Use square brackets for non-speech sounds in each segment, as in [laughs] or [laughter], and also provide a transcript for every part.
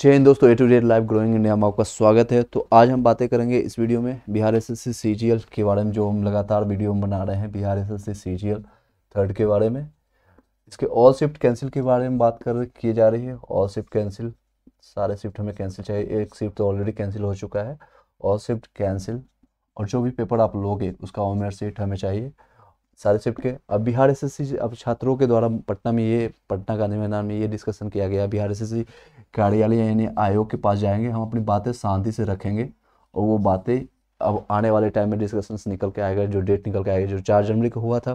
जय हिंद दोस्तों a to date live growing India में आपका स्वागत है तो आज हम बातें करेंगे इस वीडियो में बिहार एस एस सीजीएल के बारे में जो हम लगातार वीडियो बना रहे हैं Bihar S S CGL third के बारे में इसके ऑल शिफ्ट कैंसिल के बारे में बात कर की जा रही है ऑल शिफ्ट कैंसिल सारे शिफ्ट हमें कैंसिल चाहिए एक शिफ्ट तो ऑलरेडी कैंसिल हो चुका है ऑल शिफ्ट कैंसिल और जो भी पेपर आप लोगे उसका ओमेर सीट हमें चाहिए सारे शिफ्ट के अब बिहार एस अब छात्रों के द्वारा पटना में ये पटना गांधी मैदान में ये डिस्कशन किया गया बिहार एस कार्यालय यानी आयोग के पास जाएंगे हम अपनी बातें शांति से रखेंगे और वो बातें अब आने वाले टाइम में डिस्कशन निकल के आएगा जो डेट निकल के आएगा जो चार जनवरी को हुआ था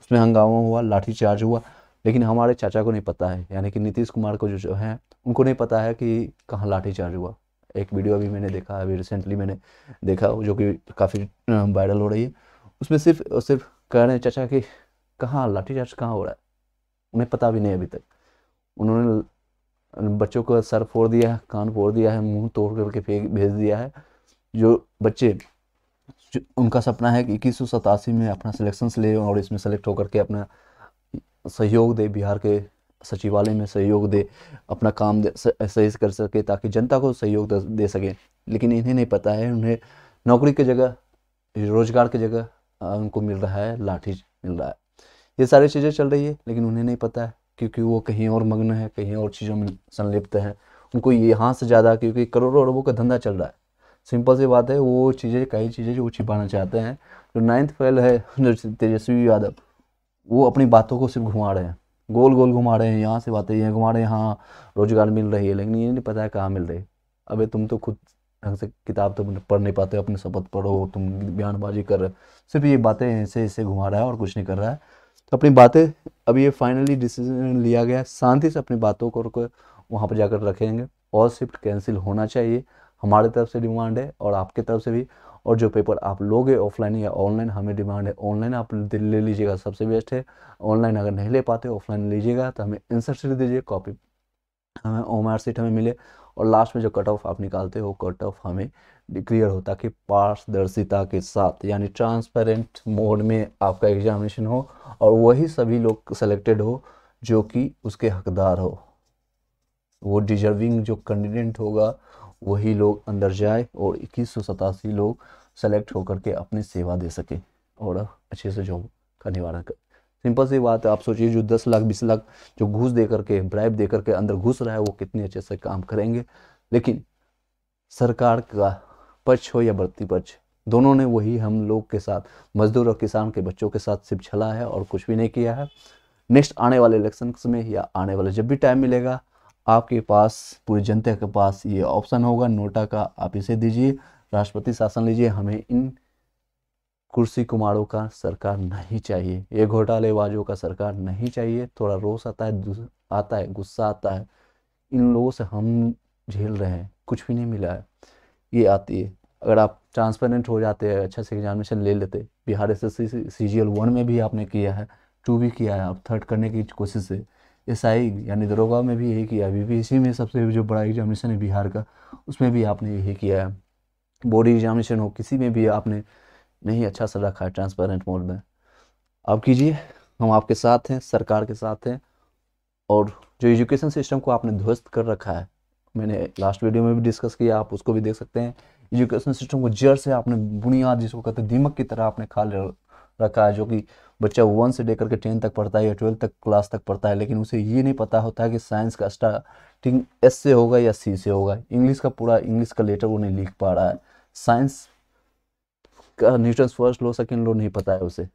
उसमें हंगामा हुआ लाठीचार्ज हुआ लेकिन हमारे चाचा को नहीं पता है यानी कि नीतीश कुमार को जो जो है उनको नहीं पता है कि कहाँ लाठीचार्ज हुआ एक वीडियो अभी मैंने देखा अभी रिसेंटली मैंने देखा जो कि काफ़ी वायरल हो रही है उसमें सिर्फ और सिर्फ कह रहे हैं चाचा कि कहाँ लाठीचार्ज कहाँ हो रहा है उन्हें पता भी नहीं अभी तक उन्होंने बच्चों का सर फोड़ दिया है कान फोड़ दिया है मुंह तोड़ करके फेंक भेज दिया है जो बच्चे जो उनका सपना है कि इक्कीस सौ में अपना सिलेक्शन ले और इसमें सेलेक्ट होकर के अपना सहयोग दे बिहार के सचिवालय में सहयोग दे अपना काम सही कर सके ताकि जनता को सहयोग दे सके लेकिन इन्हें नहीं पता है उन्हें नौकरी की जगह रोजगार की जगह उनको मिल रहा है लाठी मिल रहा है ये सारी चीज़ें चल रही है लेकिन उन्हें नहीं पता है क्योंकि वो कहीं और मग्न है कहीं और चीज़ों में संलिप्त है उनको यहाँ से ज़्यादा क्योंकि करोड़ों अरबों का धंधा चल रहा है सिंपल सी बात है वो चीज़ें कई चीज़ें जो वो छिपाना चाहते हैं जो नाइन्थ फेल है जो [laughs] तेजस्वी यादव वो अपनी बातों को सिर्फ घुमा रहे हैं गोल गोल घुमा रहे हैं यहाँ से बातें यहाँ घुमा रहे हैं यहाँ रोज़गार मिल रही है लेकिन ये नहीं पता है कहाँ मिल रही है अबे तुम तो खुद ढंग से किताब तो पढ़ नहीं पाते अपने शपथ पढ़ो तुम बयानबाजी कर रहे हो सिर्फ ये बातें ऐसे ऐसे घुमा रहा है और कुछ नहीं कर रहा है तो अपनी बातें अब ये फाइनली डिसीजन लिया गया शांति से अपनी बातों को वहाँ पर जाकर रखेंगे और शिफ्ट कैंसिल होना चाहिए हमारे तरफ से डिमांड है और आपके तरफ से भी और जो पेपर आप लोगे ऑफलाइन या ऑनलाइन हमें डिमांड है ऑनलाइन आप ले लीजिएगा सबसे बेस्ट है ऑनलाइन अगर नहीं ले पाते ऑफलाइन लीजिएगा तो हमें इंसर्ट सीट दीजिए कॉपी हमें ओ मार्कशीट हमें मिले और लास्ट में जो कट ऑफ आप निकालते हो कट ऑफ हमें क्लियर होता कि पारदर्शिता के साथ यानी ट्रांसपेरेंट मोड में आपका एग्जामिनेशन हो और वही सभी लोग सेलेक्टेड हो जो कि उसके हकदार हो वो डिजर्विंग जो कैंडिडेट होगा वही लोग अंदर जाए और इक्कीस लोग सेलेक्ट होकर के अपनी सेवा दे सकें और अच्छे से जॉब का निवारण कर सिंपल सी बात है आप सोचिए जो दस लाख बीस लाख जो घूस दे करके ब्राइब दे करके अंदर घुस रहा है वो कितने अच्छे से काम करेंगे लेकिन सरकार का पक्ष हो या बढ़ती पक्ष दोनों ने वही हम लोग के साथ मजदूर और किसान के बच्चों के साथ सिर्फ छला है और कुछ भी नहीं किया है नेक्स्ट आने वाले इलेक्शन में या आने वाले जब भी टाइम मिलेगा आपके पास पूरी जनता के पास ये ऑप्शन होगा नोटा का आप इसे दीजिए राष्ट्रपति शासन लीजिए हमें इन कुर्सी कुमारों का सरकार नहीं चाहिए ये घोटालेबाजों का सरकार नहीं चाहिए थोड़ा रोस आता है आता है गुस्सा आता है इन लोगों से हम झेल रहे हैं कुछ भी नहीं मिला है ये आती है अगर आप ट्रांसपेरेंट हो जाते हैं अच्छा से एग्जामिनेशन ले लेते Bihar S S C G L one में भी आपने किया है टू भी किया है आप थर्ड करने की कोशिश है एस आई यानी दरोगा में भी यही किया है बी में सबसे जो बड़ा एग्जामिनेशन है बिहार का उसमें भी आपने यही किया है बोर्ड एग्जामिनेशन हो किसी में भी आपने नहीं अच्छा सर रखा है ट्रांसपेरेंट मोड में आप कीजिए हम आपके साथ हैं सरकार के साथ हैं और जो एजुकेशन सिस्टम को आपने ध्वस्त कर रखा है मैंने लास्ट वीडियो में भी डिस्कस किया आप उसको भी देख सकते हैं एजुकेशन सिस्टम को जड़ से आपने बुनियाद जिसको कहते हैं दीमक की तरह आपने खा रखा है जो कि बच्चा वन से लेकर के टेन तक पढ़ता है या ट्वेल्थ तक क्लास तक पढ़ता है लेकिन उसे ये नहीं पता होता है कि साइंस का स्टार्टिंग एस से होगा या सी से होगा इंग्लिश का पूरा इंग्लिश का लेटर वो नहीं लिख पा रहा है science Newton first law second law नहीं पता है उसे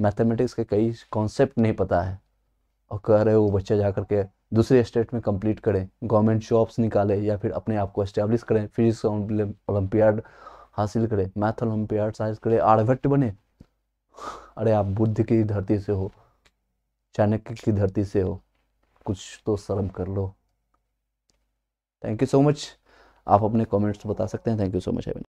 मैथमेटिक्स के कई कॉन्सेप्ट नहीं पता है और कह रहे वो बच्चे जा करके दूसरे स्टेट में कंप्लीट करें गवर्नमेंट जॉब्स निकाले या फिर अपने आप को इस्टेब्लिश करें फिजिक्स ओलम्पियाड हासिल करें मैथ ओलम्पियाड हासिल करें आर्यभट्ट बने अरे आप बुद्ध की धरती से हो चाणक्य की धरती से हो कुछ तो शर्म कर लो थैंक यू सो मच आप अपने कमेंट्स बता सकते हैं thank you so much Avon